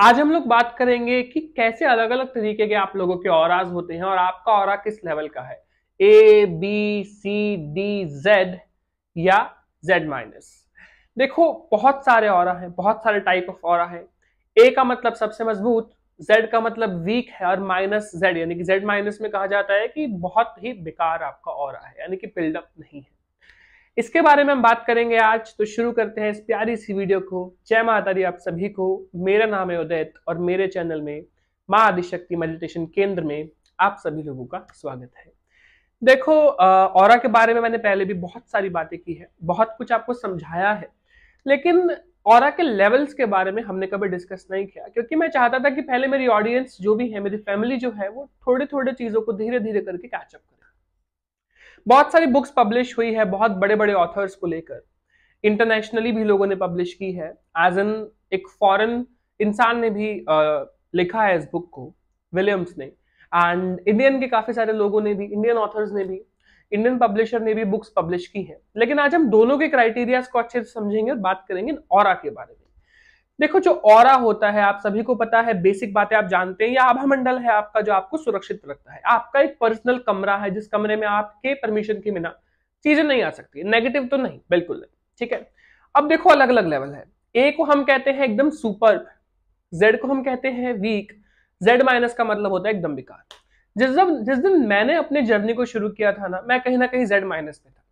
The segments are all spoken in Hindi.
आज हम लोग बात करेंगे कि कैसे अलग अलग तरीके के आप लोगों के और होते हैं और आपका और किस लेवल का है A B C D Z या जेड माइनस देखो बहुत सारे और हैं बहुत सारे टाइप ऑफ और है ए का मतलब सबसे मजबूत जेड का मतलब वीक है और माइनस जेड यानी कि जेड माइनस में कहा जाता है कि बहुत ही बेकार आपका और है यानी कि बिल्डअप नहीं है इसके बारे में हम बात करेंगे आज तो शुरू करते हैं इस प्यारी सी वीडियो को जय दी आप सभी को मेरा नाम है उदयत और मेरे चैनल में माँ आदिशक्ति मेडिटेशन केंद्र में आप सभी लोगों का स्वागत है देखो और के बारे में मैंने पहले भी बहुत सारी बातें की है बहुत कुछ आपको समझाया है लेकिन और के लेवल्स के बारे में हमने कभी डिस्कस नहीं किया क्योंकि मैं चाहता था कि पहले मेरी ऑडियंस जो भी है मेरी फैमिली जो है वो थोड़े थोड़े चीज़ों को धीरे धीरे करके कैचअप कर बहुत सारी बुक्स पब्लिश हुई है बहुत बड़े बड़े ऑथर्स को लेकर इंटरनेशनली भी लोगों ने पब्लिश की है एज एन एक फॉरेन इंसान ने भी आ, लिखा है इस बुक को विलियम्स ने एंड इंडियन के काफ़ी सारे लोगों ने भी इंडियन ऑथर्स ने भी इंडियन पब्लिशर ने भी बुक्स पब्लिश की है लेकिन आज हम दोनों के क्राइटेरियाज को अच्छे से समझेंगे और बात करेंगे और के बारे में देखो जो और होता है आप सभी को पता है बेसिक बातें आप जानते हैं या आभा मंडल है आपका जो आपको सुरक्षित रखता है आपका एक पर्सनल कमरा है जिस कमरे में आपके परमिशन के बिना चीजें नहीं आ सकती नेगेटिव तो नहीं बिल्कुल नहीं ठीक है अब देखो अलग अलग लेवल है ए को हम कहते हैं एकदम सुपर जेड को हम कहते हैं वीक जेड माइनस का मतलब होता है एकदम बेकार जिस दिन जिस दिन मैंने अपने जर्नी को शुरू किया था ना मैं कहीं ना कहीं जेड माइनस में था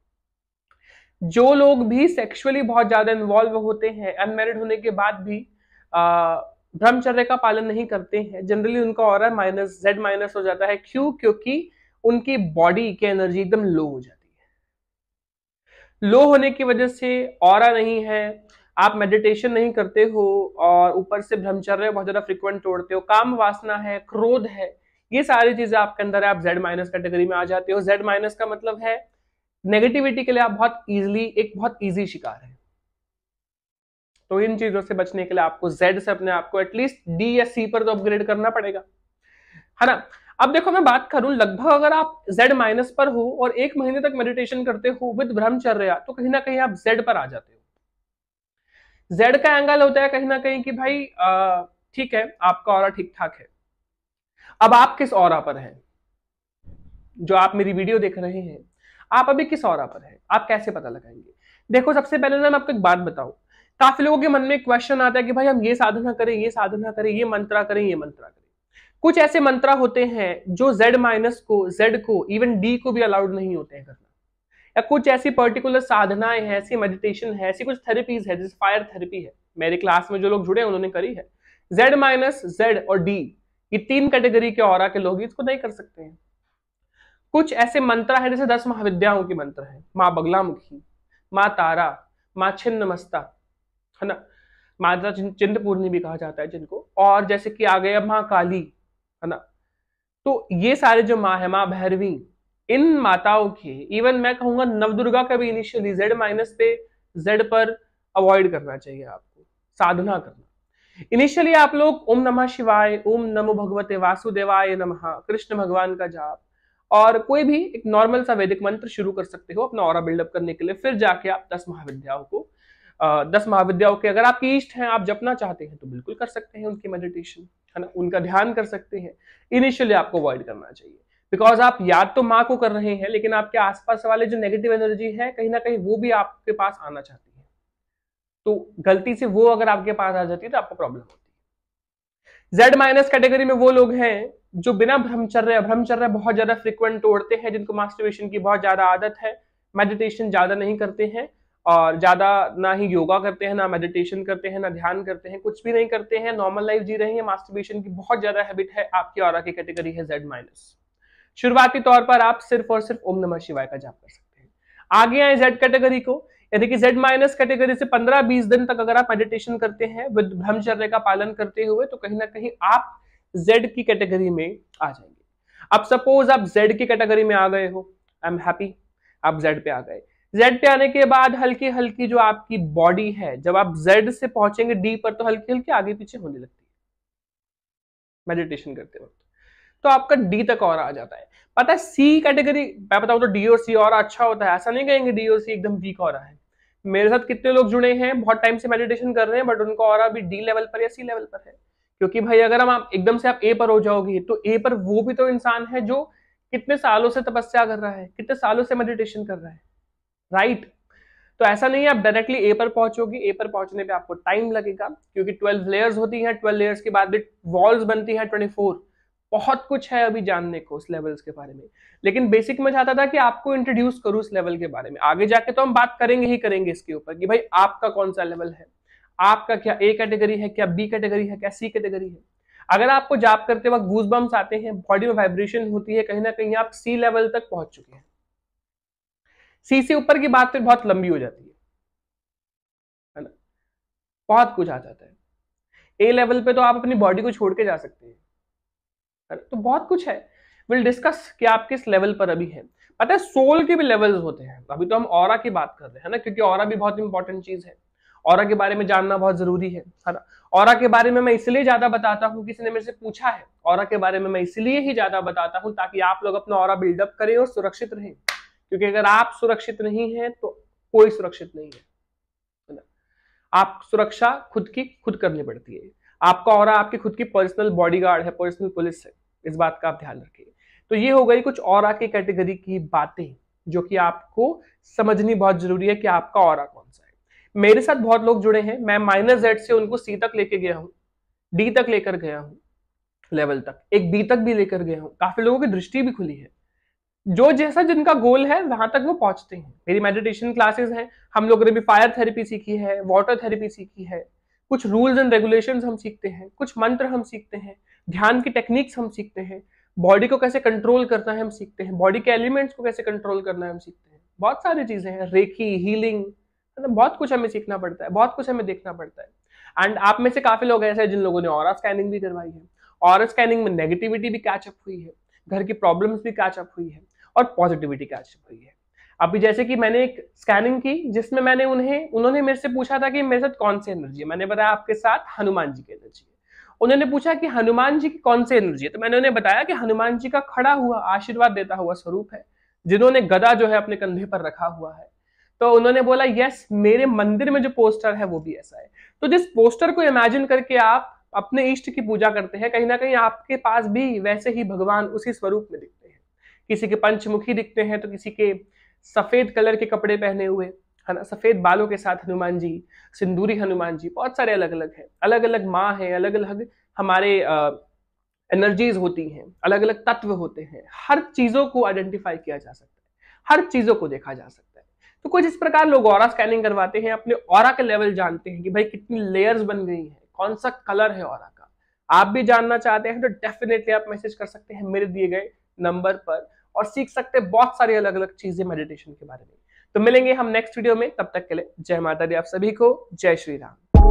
जो लोग भी सेक्सुअली बहुत ज्यादा इन्वॉल्व होते हैं अनमेरिड होने के बाद भी ब्रह्मचर्य का पालन नहीं करते हैं जनरली उनका और माइनस जेड माइनस हो जाता है क्यों क्योंकि उनकी बॉडी की एनर्जी एकदम लो हो जाती है लो होने की वजह से और नहीं है आप मेडिटेशन नहीं करते हो और ऊपर से ब्रह्मचर्य बहुत ज्यादा फ्रिक्वेंट तोड़ते हो काम वासना है क्रोध है ये सारी चीजें आपके अंदर है आप जेड माइनस कैटेगरी में आ जाते हो जेड माइनस का मतलब है नेगेटिविटी के लिए आप बहुत ईजिली एक बहुत ईजी शिकार है तो इन चीजों से बचने के लिए आपको जेड से अपने आप को एटलीस्ट डी या सी पर तो अपग्रेड करना पड़ेगा है ना अब देखो मैं बात करूं लगभग अगर आप जेड माइनस पर हो और एक महीने तक मेडिटेशन करते हो विद ब्रह्मचर्य तो कहीं ना कहीं आप जेड पर आ जाते हो जेड का एंगल होता है कहीं ना कहीं कि भाई ठीक है आपका और ठीक ठाक है अब आप किस और पर हैं जो आप मेरी वीडियो देख रहे हैं आप अभी किस और पर है आप कैसे पता लगाएंगे देखो सबसे पहले ना मैं आपको एक बात बताऊं काफी लोगों के मन में क्वेश्चन आता है कि भाई हम ये साधना करें ये साधना करें ये मंत्रा करें ये मंत्रा करें कुछ ऐसे मंत्रा होते हैं जो जेड माइनस को जेड को इवन डी को भी अलाउड नहीं होते हैं करना या कुछ ऐसी पर्टिकुलर साधनाएं हैं ऐसी मेडिटेशन है ऐसी कुछ थेरेपीज है जैसे फायर थेरेपी है मेरी क्लास में जो लोग जुड़े हैं उन्होंने करी है जेड माइनस जेड और डी ये तीन कैटेगरी के और के लोग इसको नहीं कर सकते हैं कुछ ऐसे मंत्र है जैसे दस महाविद्याओं के मंत्र है माँ बगलामुखी माँ तारा माँ छिन्न मस्ता है ना माता चिंतपूर्णी भी कहा जाता है जिनको और जैसे कि आ गया माँ काली है ना तो ये सारे जो माँ है माँ भैरवी इन माताओं की इवन मैं कहूंगा नवदुर्गा का भी इनिशियली जेड माइनस पे जेड पर अवॉइड करना चाहिए आपको साधना करना इनिशियली आप लोग ओम नमः शिवाय ओम नमो भगवते वासुदेवाय नमः कृष्ण भगवान का जाप और कोई भी एक नॉर्मल सा वैदिक मंत्र शुरू कर सकते हो अपना और बिल्डअप करने के लिए फिर जाके आप दस महाविद्याओं को दस महाविद्याओं के अगर आपके इष्ट हैं आप जपना चाहते हैं तो बिल्कुल कर सकते हैं उनकी मेडिटेशन है ना उनका ध्यान कर सकते हैं इनिशियली आपको अवॉइड करना चाहिए बिकॉज आप याद तो माँ को कर रहे हैं लेकिन आपके आसपास वाले जो नेगेटिव एनर्जी है कहीं ना कहीं वो भी आपके पास आना चाहती है तो गलती से वो अगर आपके पास आ जाती है तो आपको प्रॉब्लम होती है जेड माइनस कैटेगरी में वो लोग हैं जो बिना ब्रह्मचर्य ब्रह्मचर्य बहुत ज्यादा फ्रिक्वेंट तोड़ते हैं जिनको मास्टरबेशन की बहुत ज्यादा आदत है मेडिटेशन ज्यादा नहीं करते हैं और ज्यादा ना ही योगा करते हैं ना मेडिटेशन करते हैं ना ध्यान करते हैं कुछ भी नहीं करते हैं नॉर्मल लाइफ जी रहे हैं मास्टरबेशन की बहुत ज्यादा हैबिट है आपकी और की कैटेगरी है जेड माइनस शुरुआती तौर पर आप सिर्फ और सिर्फ ओम नमः शिवाय का जाप कर सकते हैं आगे आए जेड कैटेगरी को यानी कि जेड माइनस कैटेगरी से 15-20 दिन तक अगर आप मेडिटेशन करते हैं विद ब्रह्मचर्य का पालन करते हुए तो कहीं ना कहीं आप जेड की कैटेगरी में आ जाएंगे अब सपोज आप जेड की कैटेगरी में आ गए हो आई एम हैप्पी आप जेड पे आ गए जेड पे आने के बाद हल्की हल्की जो आपकी बॉडी है जब आप जेड से पहुंचेंगे डी पर तो हल्की हल्की आगे पीछे होने लगती है मेडिटेशन करते वक्त तो आपका डी तक और आ जाता है पता है सी कैटेगरी मैं बताऊं तो डी और सी और अच्छा होता है ऐसा नहीं कहेंगे डी और सी एकदम वीक और है मेरे साथ कितने लोग जुड़े हैं बहुत टाइम से मेडिटेशन कर रहे हैं बट उनका और अभी डी लेवल पर या सी लेवल पर है क्योंकि भाई अगर हम आप एकदम से आप ए पर हो जाओगे तो ए पर वो भी तो इंसान है जो कितने सालों से तपस्या कर रहा है कितने सालों से मेडिटेशन कर रहा है राइट तो ऐसा नहीं है आप डायरेक्टली ए पर पहुंचोगे ए पर पहुंचने पे आपको टाइम लगेगा क्योंकि ट्वेल्व लेयर्स होती हैं ट्वेल्व लेयर्स के बाद भी वॉल्स बनती हैं फोर बहुत कुछ है अभी जानने को उस लेवल्स के बारे में लेकिन बेसिक में चाहता था कि आपको इंट्रोड्यूस करूँ उस लेवल के बारे में आगे जाके तो हम बात करेंगे ही करेंगे इसके ऊपर कि भाई आपका कौन सा लेवल है आपका क्या ए कैटेगरी है क्या बी कैटेगरी है क्या सी कैटेगरी है अगर आपको जाप करते वक्त गूज बम्स आते हैं बॉडी में वाइब्रेशन होती है कहीं ना कहीं आप सी लेवल तक पहुंच चुके हैं सी से ऊपर की बात फिर बहुत लंबी हो जाती है है ना बहुत कुछ आ जाता है ए लेवल पे तो आप अपनी बॉडी को छोड़ के जा सकते हैं तो बहुत कुछ है विल डिस्कस कि आप किस लेवल पर अभी हैं पता है सोल के भी लेवल्स होते हैं अभी तो हम और की बात कर रहे हैं ना क्योंकि और भी बहुत इंपॉर्टेंट चीज है और के बारे में जानना बहुत जरूरी है है ना और के बारे में मैं इसलिए ज्यादा बताता हूँ किसी ने मेरे से पूछा है और के बारे में मैं इसलिए ही ज्यादा बताता हूँ ताकि आप लोग अपना और बिल्डअप करें और सुरक्षित रहें क्योंकि अगर आप सुरक्षित नहीं है तो कोई सुरक्षित नहीं है ना आप सुरक्षा खुद की खुद करनी पड़ती है आपका और आपकी खुद की पर्सनल बॉडी है पर्सनल पुलिस है इस बात का आप ध्यान रखिए तो ये हो गई कुछ और की कैटेगरी की बातें जो कि आपको समझनी बहुत जरूरी है कि आपका और कौन मेरे साथ बहुत लोग जुड़े हैं मैं माइनस जेड से उनको सी तक लेके गया हूँ डी तक लेकर गया हूँ लेवल तक एक बी तक भी लेकर गया हूँ काफी लोगों की दृष्टि भी खुली है जो जैसा जिनका गोल है वहां तक वो पहुंचते हैं मेरी मेडिटेशन क्लासेस हैं हम लोगों ने भी फायर थेरेपी सीखी है वाटर थेरेपी सीखी है कुछ रूल्स एंड रेगुलेशंस हम सीखते हैं कुछ मंत्र हम सीखते हैं ध्यान की टेक्निक्स हम सीखते हैं बॉडी को कैसे कंट्रोल करना है हम सीखते हैं बॉडी के एलिमेंट्स को कैसे कंट्रोल करना है हम सीखते हैं बहुत सारी चीजें हैं रेखी हीलिंग मतलब बहुत कुछ हमें सीखना पड़ता है बहुत कुछ हमें देखना पड़ता है एंड आप में से काफ़ी लोग ऐसे हैं जिन लोगों ने और स्कैनिंग भी करवाई है और स्कैनिंग में नेगेटिविटी भी कैचअप हुई है घर की प्रॉब्लम्स भी कैचअप हुई है और पॉजिटिविटी कैचअप हुई है अभी जैसे कि मैंने एक स्कैनिंग की जिसमें मैंने उन्हें उन्होंने मेरे से पूछा था कि मेरे साथ कौन सी एनर्जी है मैंने बताया आपके साथ हनुमान जी की एनर्जी है उन्होंने पूछा कि हनुमान जी की कौन सी एनर्जी है तो मैंने उन्हें बताया कि हनुमान जी का खड़ा हुआ आशीर्वाद देता हुआ स्वरूप है जिन्होंने गदा जो है अपने कंधे पर रखा हुआ है तो उन्होंने बोला यस मेरे मंदिर में जो पोस्टर है वो भी ऐसा है तो जिस पोस्टर को इमेजिन करके आप अपने इष्ट की पूजा करते हैं कहीं ना कहीं आपके पास भी वैसे ही भगवान उसी स्वरूप में दिखते हैं किसी के पंचमुखी दिखते हैं तो किसी के सफेद कलर के कपड़े पहने हुए है ना सफेद बालों के साथ हनुमान जी सिंदूरी हनुमान जी बहुत सारे अलग अलग हैं अलग अलग माँ हैं अलग अलग हमारे एनर्जीज होती हैं अलग अलग तत्व होते हैं हर चीज़ों को आइडेंटिफाई किया जा सकता है हर चीज़ों को देखा जा सकता है तो कुछ इस प्रकार लोग और स्कैनिंग करवाते हैं अपने और के लेवल जानते हैं कि भाई कितनी लेयर्स बन गई है कौन सा कलर है और का आप भी जानना चाहते हैं तो डेफिनेटली आप मैसेज कर सकते हैं मेरे दिए गए नंबर पर और सीख सकते हैं बहुत सारी अलग अलग चीजें मेडिटेशन के बारे में तो मिलेंगे हम नेक्स्ट वीडियो में तब तक के लिए जय माता दी आप सभी को जय श्री राम